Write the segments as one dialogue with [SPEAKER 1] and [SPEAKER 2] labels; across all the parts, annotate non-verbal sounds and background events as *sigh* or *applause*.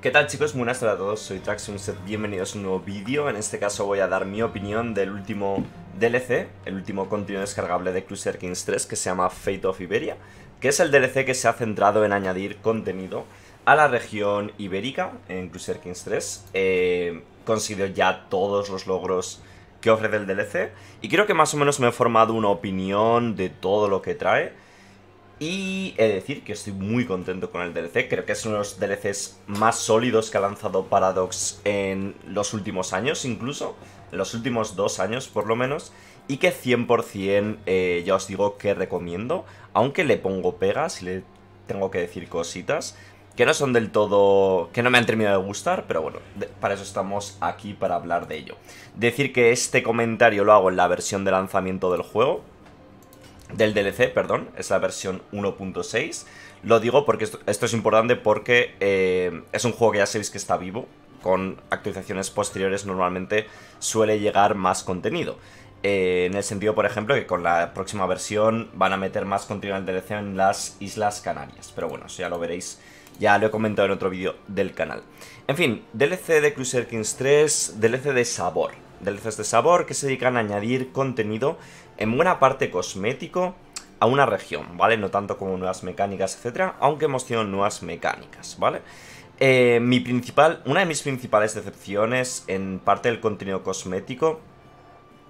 [SPEAKER 1] ¿Qué tal chicos? Buenas tardes a todos, soy set. bienvenidos a un nuevo vídeo. En este caso voy a dar mi opinión del último DLC, el último contenido descargable de Cruiser Kings 3 que se llama Fate of Iberia, que es el DLC que se ha centrado en añadir contenido a la región ibérica en Cruiser Kings 3. Eh, conseguido ya todos los logros que ofrece el DLC y creo que más o menos me he formado una opinión de todo lo que trae. Y he decir que estoy muy contento con el DLC, creo que es uno de los DLCs más sólidos que ha lanzado Paradox en los últimos años incluso, en los últimos dos años por lo menos, y que 100% eh, ya os digo que recomiendo, aunque le pongo pegas y le tengo que decir cositas que no son del todo... que no me han terminado de gustar, pero bueno, para eso estamos aquí para hablar de ello. Decir que este comentario lo hago en la versión de lanzamiento del juego, del DLC, perdón, es la versión 1.6. Lo digo porque esto, es importante porque eh, es un juego que ya sabéis que está vivo, con actualizaciones posteriores normalmente suele llegar más contenido. Eh, en el sentido, por ejemplo, que con la próxima versión van a meter más contenido en el DLC en las Islas Canarias. Pero bueno, eso ya lo veréis, ya lo he comentado en otro vídeo del canal. En fin, DLC de Crusader Kings 3, DLC de sabor. DLCs de sabor que se dedican a añadir contenido en buena parte cosmético a una región, ¿vale? No tanto como nuevas mecánicas, etcétera, aunque hemos tenido nuevas mecánicas, ¿vale? Eh, mi principal, una de mis principales decepciones en parte del contenido cosmético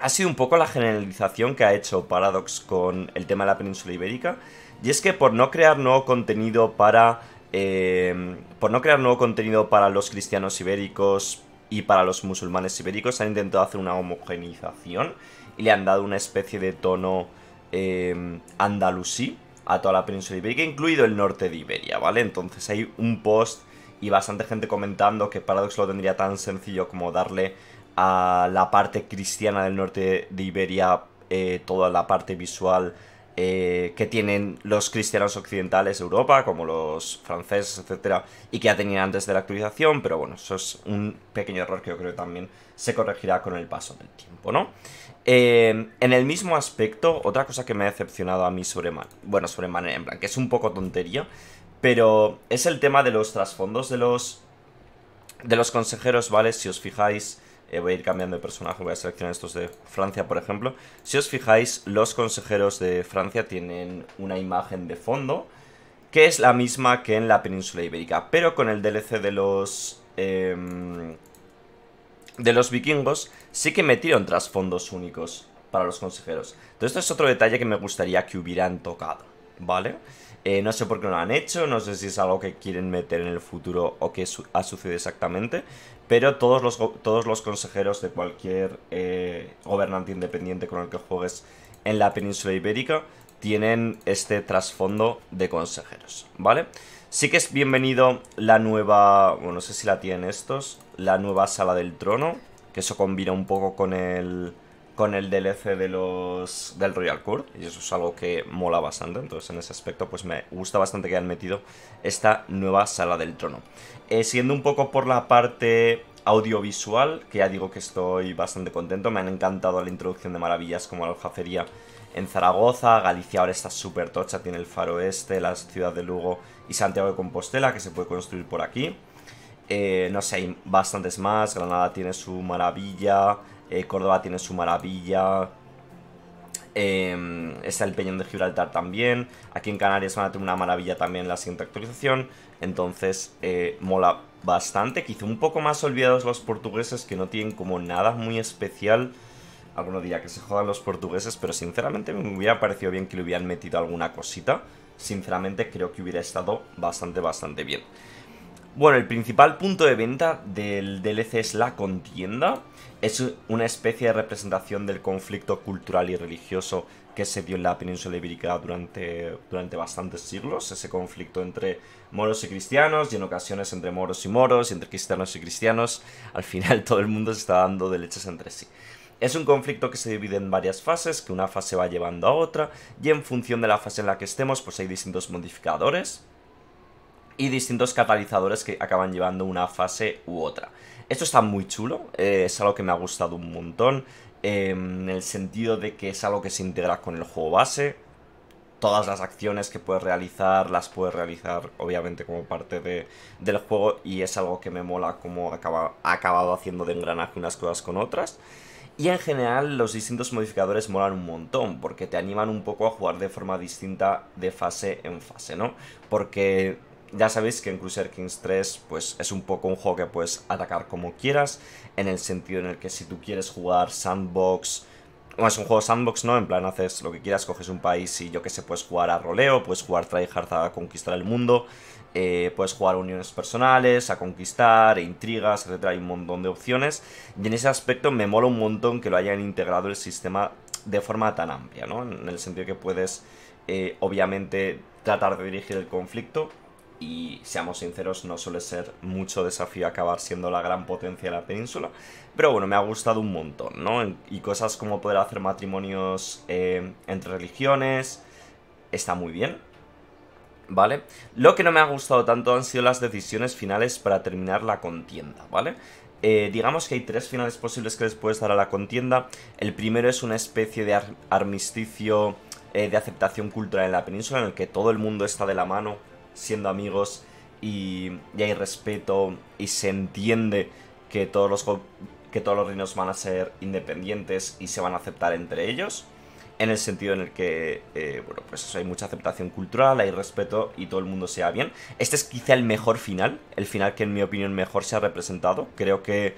[SPEAKER 1] ha sido un poco la generalización que ha hecho Paradox con el tema de la península ibérica. Y es que por no crear nuevo contenido para. Eh, por no crear nuevo contenido para los cristianos ibéricos y para los musulmanes ibéricos, han intentado hacer una homogenización le han dado una especie de tono em, andalusí a toda la península ibérica, incluido el norte de Iberia, ¿vale? Entonces hay un post y bastante gente comentando que Paradox lo tendría tan sencillo como darle a la parte cristiana del norte de Iberia eh, toda la parte visual eh, que tienen los cristianos occidentales de Europa, como los franceses, etcétera, y que ya tenían antes de la actualización, pero bueno, eso es un pequeño error que yo creo que también se corregirá con el paso del tiempo, ¿no? Eh, en el mismo aspecto, otra cosa que me ha decepcionado a mí sobre bueno, sobre en plan, que es un poco tontería, pero es el tema de los trasfondos de los de los consejeros, ¿vale? Si os fijáis, eh, voy a ir cambiando de personaje, voy a seleccionar estos de Francia, por ejemplo. Si os fijáis, los consejeros de Francia tienen una imagen de fondo, que es la misma que en la península ibérica, pero con el DLC de los... Em, de los vikingos sí que metieron trasfondos únicos para los consejeros. Entonces esto es otro detalle que me gustaría que hubieran tocado, ¿vale? vale eh, no sé por qué no lo han hecho, no sé si es algo que quieren meter en el futuro o qué ha sucedido exactamente, pero todos los, todos los consejeros de cualquier eh, gobernante independiente con el que juegues en la península ibérica tienen este trasfondo de consejeros, ¿vale? Sí que es bienvenido la nueva, bueno, no sé si la tienen estos, la nueva sala del trono, que eso combina un poco con el con el DLC de los del Royal Court y eso es algo que mola bastante entonces en ese aspecto pues me gusta bastante que hayan metido esta nueva sala del trono eh, siguiendo un poco por la parte audiovisual que ya digo que estoy bastante contento me han encantado la introducción de maravillas como la aljafería en Zaragoza, Galicia ahora está súper tocha, tiene el faroeste, la ciudad de Lugo y Santiago de Compostela que se puede construir por aquí. Eh, no sé, hay bastantes más, Granada tiene su maravilla, eh, Córdoba tiene su maravilla. Em, está el Peñón de Gibraltar también. Aquí en Canarias van a tener una maravilla también la siguiente actualización. Entonces, eh, mola bastante. Quizá un poco más olvidados los portugueses que no tienen como nada muy especial. algunos diría que se jodan los portugueses, pero sinceramente me hubiera parecido bien que le hubieran metido alguna cosita. Sinceramente creo que hubiera estado bastante, bastante bien. Bueno, el principal punto de venta del DLC es la contienda. Es una especie de representación del conflicto cultural y religioso que se vio en la península ibérica durante, durante bastantes siglos, ese conflicto entre moros y cristianos, y en ocasiones entre moros y moros, y entre cristianos y cristianos, al final *laughs* todo el mundo se está dando de leches entre sí. Es un conflicto que se divide en varias fases, que una fase va llevando a otra, y en función de la fase en la que estemos, pues hay distintos modificadores y distintos catalizadores que acaban llevando una fase u otra. Esto está muy chulo, eh, es algo que me ha gustado un montón, em, en el sentido de que es algo que se integra con el juego base. Todas las acciones que puedes realizar, las puedes realizar obviamente como parte del juego y es algo que me mola como ha acabado haciendo de engranaje unas cosas con otras. Y en general los distintos modificadores molan un montón, porque te animan un poco a jugar de forma distinta de fase en fase, ¿no? Porque ya sabéis que en Crusader Kings 3 pues, es un poco un juego que puedes atacar como quieras, en el sentido en el que si tú quieres jugar sandbox, bueno, es un juego sandbox, ¿no? En plan, haces lo que quieras, coges un país y yo que sé, puedes jugar a roleo, puedes jugar tryhard a conquistar el mundo, eh, puedes jugar uniones personales, a conquistar, e intrigas, etc. hay un montón de opciones. Y en ese aspecto me mola un montón que lo hayan integrado el sistema de forma tan amplia, ¿no? En el sentido que puedes, eh, obviamente, tratar de dirigir el conflicto, y seamos sinceros, no suele ser mucho desafío acabar siendo la gran potencia de la península. Pero bueno, me ha gustado un montón, ¿no? Y cosas como poder hacer matrimonios eh, entre religiones, está muy bien. ¿Vale? Lo que no me ha gustado tanto han sido las decisiones finales para terminar la contienda, ¿vale? Eh, digamos que hay tres finales posibles que les puedes dar a la contienda. El primero es una especie de armisticio eh, de aceptación cultural en la península, en el que todo el mundo está de la mano siendo amigos y, hay respeto y se entiende que todos los que todos los reinos van a ser independientes y se van a aceptar entre ellos. En el sentido en el que, eh, bueno, pues hay mucha aceptación cultural, hay respeto y todo el mundo sea bien. Este es quizá el mejor final, el final que en mi opinión mejor se ha representado. Creo que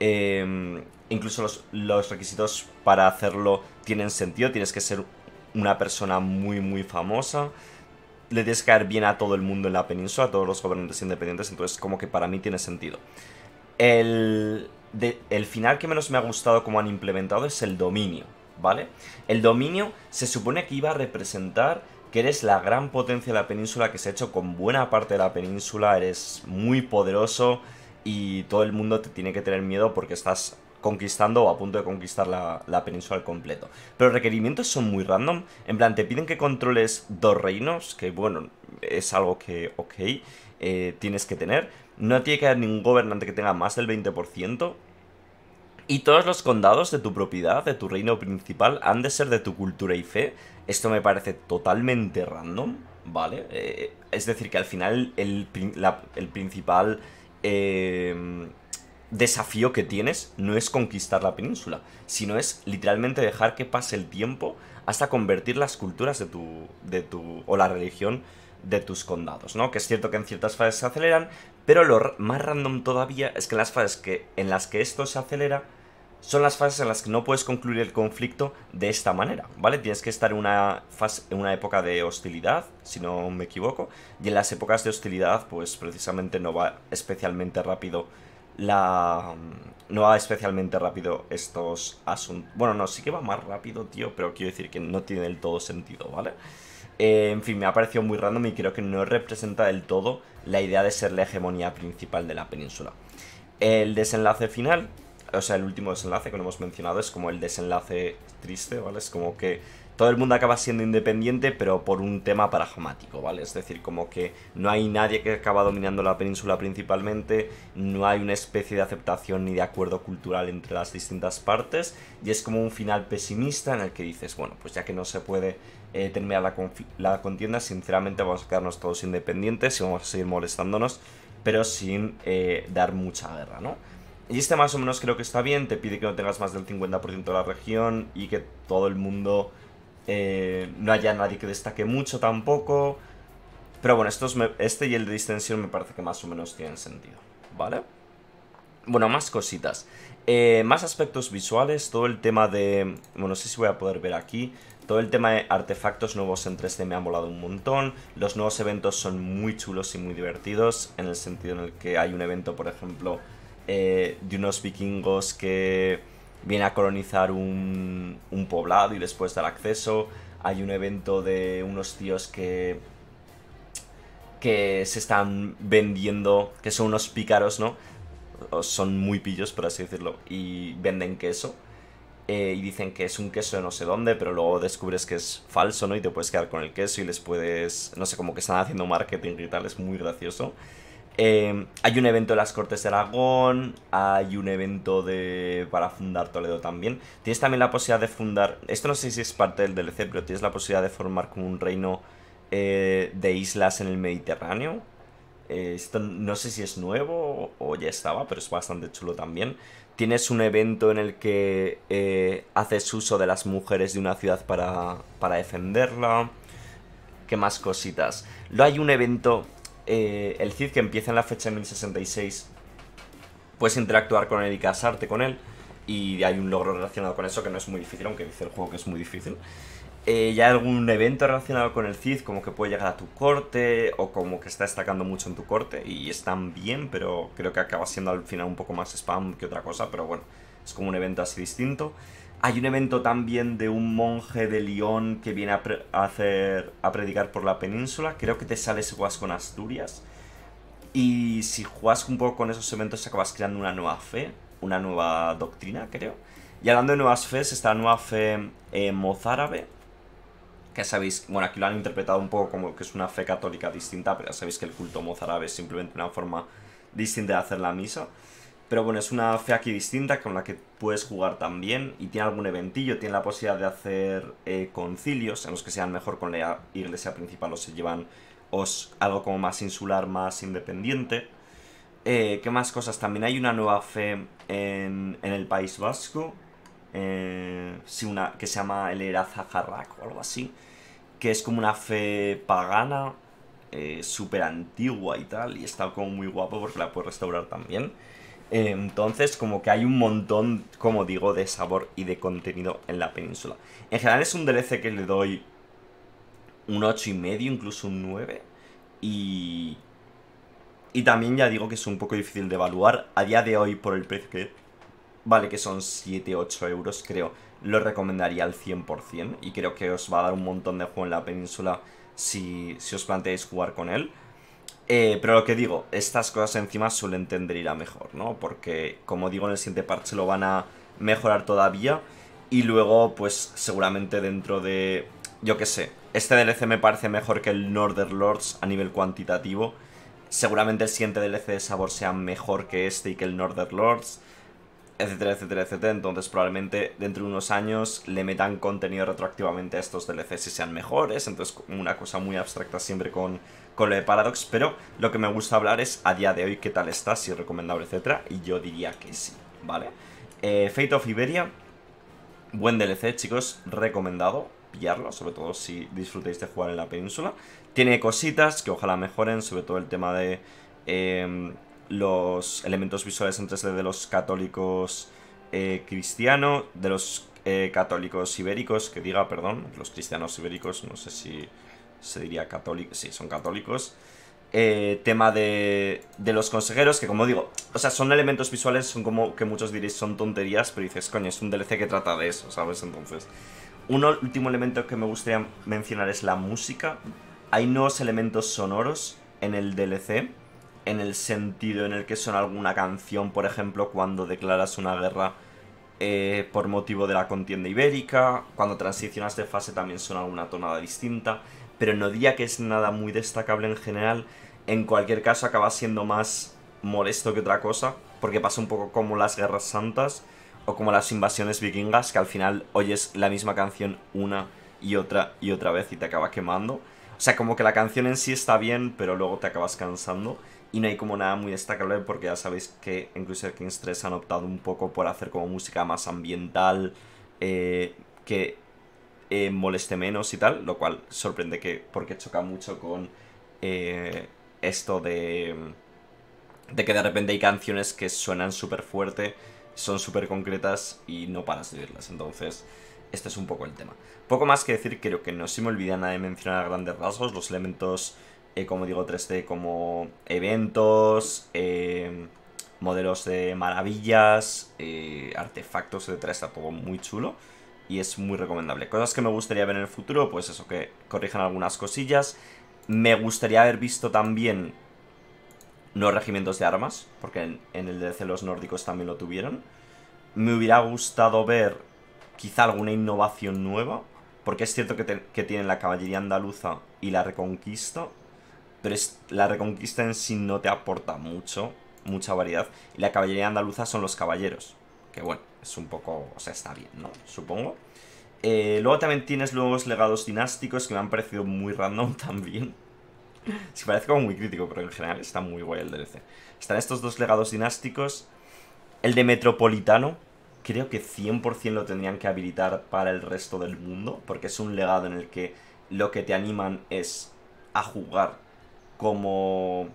[SPEAKER 1] em, incluso los, los requisitos para hacerlo tienen sentido, tienes que ser una persona muy, muy famosa le tienes que caer bien a todo el mundo en la península, a todos los gobernantes independientes, entonces como que para mí tiene sentido. El, el final que menos me ha gustado como han implementado es el dominio, ¿vale? El dominio se supone que iba a representar que eres la gran potencia de la península, que se ha hecho con buena parte de la península, eres muy poderoso y todo el mundo te tiene que tener miedo porque estás conquistando o a punto de conquistar la, península al completo. Pero los requerimientos son muy random. En plan, te piden que controles dos reinos, que bueno, es algo que, ok, eh, tienes que tener. No tiene que haber ningún gobernante que tenga más del 20%. Y todos los condados de tu propiedad, de tu reino principal, han de ser de tu cultura y fe. Esto me parece totalmente random, ¿vale? Eh, es decir, que al final el, el principal... Eh, desafío que tienes no es conquistar la península, sino es literalmente dejar que pase el tiempo hasta convertir las culturas de tu, de tu o la religión de tus condados, ¿no? Que es cierto que en ciertas fases se aceleran, pero lo más random todavía es que las fases que, en las que esto se acelera son las fases en las que no puedes concluir el conflicto de esta manera, ¿vale? Tienes que estar en una, fase, en una época de hostilidad, si no me equivoco, y en las épocas de hostilidad pues precisamente no va especialmente rápido la... Mm, no va especialmente rápido estos asuntos. Bueno, no, sí que va más rápido, tío, pero quiero decir que no tiene del todo sentido, ¿vale? Eh, en fin, me ha parecido muy random y creo que no representa del todo la idea de ser la hegemonía principal de la península. El desenlace final, o sea, el último desenlace que no hemos mencionado, es como el desenlace triste, ¿vale? Es como que todo el mundo acaba siendo independiente, pero por un tema parajomático, ¿vale? Es decir, como que no hay nadie que acaba dominando la península principalmente, no hay una especie de aceptación ni de acuerdo cultural entre las distintas partes, y es como un final pesimista en el que dices, bueno, pues ya que no se puede eh, terminar la, la contienda, sinceramente vamos a quedarnos todos independientes y vamos a seguir molestándonos, pero sin eh, dar mucha guerra, ¿no? Y este más o menos creo que está bien, te pide que no tengas más del 50% de la región y que todo el mundo eh, no haya nadie que destaque mucho tampoco. Pero bueno, este y el de distensión me parece que más o menos tienen sentido, ¿vale? Bueno, más cositas. Eh, más aspectos visuales, todo el tema de... Bueno, no sé si voy a poder ver aquí. Todo el tema de artefactos nuevos en 3D me han volado un montón. Los nuevos eventos son muy chulos y muy divertidos, en el sentido en el que hay un evento, por ejemplo, eh, de unos vikingos que viene a colonizar un, un poblado y después dar acceso. Hay un evento de unos tíos que que se están vendiendo, que son unos pícaros, ¿no? son muy pillos, por así decirlo, y venden queso. Eh, y dicen que es un queso de no sé dónde, pero luego descubres que es falso, ¿no? Y te puedes quedar con el queso y les puedes, no sé, como que están haciendo marketing y tal, es muy gracioso. Em, hay un evento de las Cortes de Aragón, hay un evento de para fundar Toledo también. Tienes también la posibilidad de fundar, esto no sé si es parte del DLC, pero tienes la posibilidad de formar como un reino eh, de islas en el Mediterráneo. Eh, esto no sé si es nuevo o ya estaba, pero es bastante chulo también. Tienes un evento en el que eh, haces uso de las mujeres de una ciudad para, para defenderla. ¿Qué más cositas? Lo hay un evento eh, el Cid, que empieza en la fecha de 1066, puedes interactuar con él y casarte con él. Y hay un logro relacionado con eso que no es muy difícil, aunque dice el juego que es muy difícil. Eh, ya algún evento relacionado con el Cid, como que puede llegar a tu corte, o como que está destacando mucho en tu corte, y están bien, pero creo que acaba siendo al final un poco más spam que otra cosa, pero bueno, es como un evento así distinto. Hay un evento también de un monje de León que viene a, hacer, a predicar por la península. Creo que te sale si juegas con Asturias. Y si juegas un poco con esos eventos acabas creando una nueva fe, una nueva doctrina, creo. Y hablando de nuevas fes, está la nueva fe eh, mozárabe, que sabéis, bueno, aquí lo han interpretado un poco como que es una fe católica distinta, pero ya sabéis que el culto mozárabe es simplemente una forma distinta de hacer la misa. Pero bueno, es una fe aquí distinta con la que puedes jugar también y tiene algún eventillo, tiene la posibilidad de hacer eh, concilios en los que sean mejor con la iglesia principal o se llevan os, algo como más insular, más independiente. Eh, ¿Qué más cosas? También hay una nueva fe en, el País Vasco, eh, una, que se llama el Erazajarrak o algo así, que es como una fe pagana, súper antigua y tal, y está como muy guapo porque la puedes restaurar también entonces como que hay un montón, como digo, de sabor y de contenido en la península. En general es un DLC que le doy un y medio, incluso un 9. Y... Y también ya digo que es un poco difícil de evaluar. A día de hoy, por el precio que vale, que son 7-8 euros, creo, lo recomendaría al 100%. Y creo que os va a dar un montón de juego en la península si, si os planteáis jugar con él. Eh, pero lo que digo, estas cosas encima suelen tender ir a mejor, ¿no? Porque, como digo, en el siguiente parche lo van a mejorar todavía. Y luego, pues, seguramente dentro de... Yo qué sé. Este DLC me parece mejor que el Northern Lords a nivel cuantitativo. Seguramente el siguiente DLC de sabor sea mejor que este y que el Northern Lords. Etcétera, etcétera, etcétera. Entonces probablemente dentro de unos años le metan contenido retroactivamente a estos DLCs y sean mejores. Entonces una cosa muy abstracta siempre con con lo de Paradox, pero lo que me gusta hablar es a día de hoy qué tal está, si es recomendable, etcétera, y yo diría que sí, ¿vale? Eh, Fate of Iberia, buen DLC, chicos, recomendado pillarlo, sobre todo si disfrutáis de jugar en la península. Tiene cositas que ojalá mejoren, sobre todo el tema de em, los elementos visuales entre de los católicos eh, cristianos, de los eh, católicos ibéricos, que diga, perdón, los cristianos ibéricos, no sé si se diría católicos, sí, son católicos. Eh, tema de, de los consejeros, que como digo, o sea, son elementos visuales, son como que muchos diréis son tonterías, pero dices, coño, es un DLC que trata de eso, ¿sabes? Entonces, un último elemento que me gustaría mencionar es la música. Hay nuevos elementos sonoros en el DLC, en el sentido en el que son alguna canción, por ejemplo, cuando declaras una guerra eh, por motivo de la contienda ibérica, cuando transicionas de fase también suena alguna tonada distinta pero no diría que es nada muy destacable en general. En cualquier caso acaba siendo más molesto que otra cosa, porque pasa un poco como las guerras santas o como las invasiones vikingas, que al final oyes la misma canción una y otra y otra vez y te acaba quemando. O sea, como que la canción en sí está bien, pero luego te acabas cansando. Y no hay como nada muy destacable porque ya sabéis que en el Kings 3 han optado un poco por hacer como música más ambiental, eh, que eh, moleste menos y tal, lo cual sorprende que porque choca mucho con eh, esto de, de que de repente hay canciones que suenan súper fuerte, son súper concretas y no paras de Entonces, este es un poco el tema. Poco más que decir, creo que no se me olvida nada de mencionar a grandes rasgos los elementos, eh, como digo, 3D, como eventos, modelos de maravillas, artefactos, etc. Está todo muy chulo y es muy recomendable. Cosas que me gustaría ver en el futuro, pues eso, que corrijan algunas cosillas. Me gustaría haber visto también los regimientos de armas, porque en, el DLC los nórdicos también lo tuvieron. Me hubiera gustado ver quizá alguna innovación nueva, porque es cierto que, tienen la caballería andaluza y la reconquista, pero la reconquista en sí no te aporta mucho, mucha variedad. Y la caballería andaluza son los caballeros, que bueno, es un poco... O sea, está bien, ¿no? Supongo. Eh, luego también tienes nuevos legados dinásticos que me han parecido muy random *laughs* también. Sí, parece como muy crítico, pero en general está muy guay el DLC. Están estos dos legados dinásticos. El de Metropolitano, creo que 100% lo tendrían que habilitar para el resto del mundo, porque es un legado en el que lo que te animan es a jugar como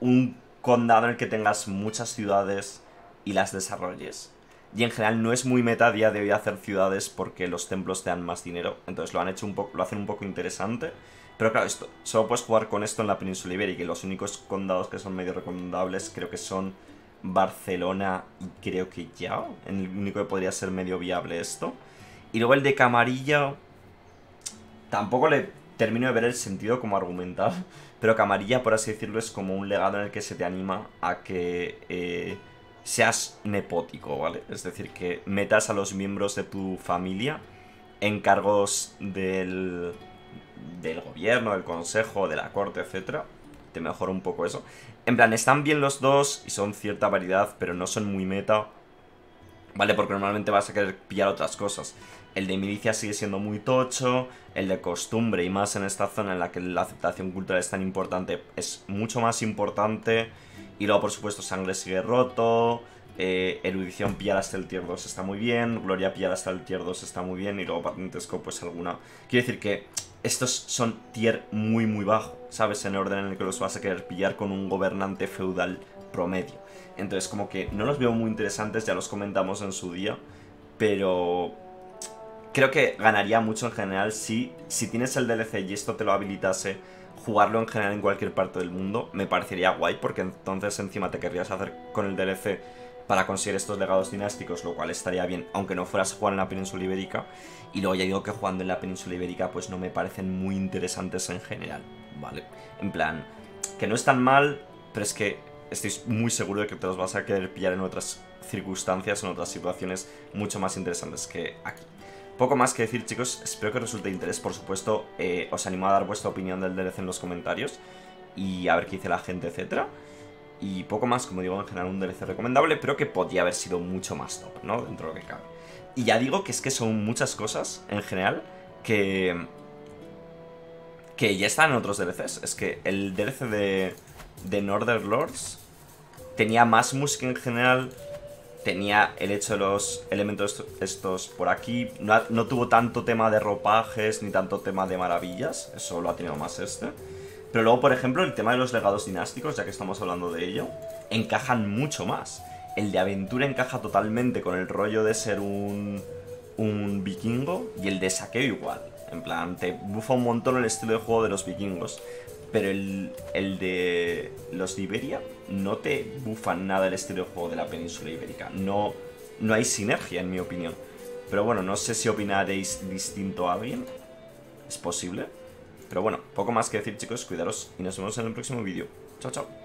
[SPEAKER 1] un condado en el que tengas muchas ciudades, y las desarrolles. Y en general no es muy meta día de hoy hacer ciudades porque los templos te dan más dinero. Entonces lo han hecho un poco, lo hacen un poco interesante. Pero claro, esto, solo puedes jugar con esto en la península ibérica y los únicos condados que son medio recomendables creo que son Barcelona y creo que ya. El único que podría ser medio viable esto. Y luego el de Camarilla. Tampoco le termino de ver el sentido como argumentar. *laughs* Pero Camarilla, por así decirlo, es como un legado en el que se te anima a que. Eh, seas nepótico, ¿vale? Es decir, que metas a los miembros de tu familia en cargos del, del gobierno, del consejo, de la corte, etcétera. Te mejora un poco eso. En plan, están bien los dos y son cierta variedad, pero no son muy meta. ¿Vale? Porque normalmente vas a querer pillar otras cosas. El de milicia sigue siendo muy tocho, el de costumbre y más en esta zona en la que la aceptación cultural es tan importante, es mucho más importante. Y luego, por supuesto, Sangre sigue roto. Eh, erudición pillar hasta el tier 2 está muy bien. Gloria pillar hasta el tier 2 está muy bien. Y luego Patentesco, pues alguna. Quiero decir que estos son tier muy, muy bajo. ¿Sabes? En el orden en el que los vas a querer pillar con un gobernante feudal promedio. Entonces, como que no los veo muy interesantes, ya los comentamos en su día. Pero creo que ganaría mucho en general si, si tienes el DLC y esto te lo habilitase, jugarlo en general en cualquier parte del mundo, me parecería guay, porque entonces encima te querrías hacer con el DLC para conseguir estos legados dinásticos, lo cual estaría bien, aunque no fueras a jugar en la península ibérica. Y luego ya digo que jugando en la península ibérica, pues no me parecen muy interesantes en general, ¿vale? En plan, que no es tan mal, pero es que estoy muy seguro de que te los vas a querer pillar en otras circunstancias, en otras situaciones mucho más interesantes que aquí. Poco más que decir chicos, espero que os resulte de interés, por supuesto eh, os animo a dar vuestra opinión del DLC en los comentarios y a ver qué dice la gente, etcétera. Y poco más, como digo, en general un DLC recomendable, pero que podía haber sido mucho más top, ¿no? Dentro de lo que cabe. Y ya digo que es que son muchas cosas, en general, que... Que ya están en otros DLCs. Es que el DLC de, de Northern Lords tenía más música en general, tenía el hecho de los elementos estos por aquí. No, tuvo tanto tema de ropajes ni tanto tema de maravillas. Eso lo ha tenido más este. Pero luego, por ejemplo, el tema de los legados dinásticos, ya que estamos hablando de ello, encajan mucho más. El de aventura encaja totalmente con el rollo de ser un, un vikingo y el de saqueo igual. En plan, te bufa un montón el estilo de juego de los vikingos. Pero el, el de los de Iberia no te bufan nada el estilo de juego de la península ibérica. No, no hay sinergia, en mi opinión. Pero bueno, no sé si opinaréis distinto a alguien. Es posible. Pero bueno, poco más que decir chicos, cuidaros y nos vemos en el próximo vídeo. Chao, chao.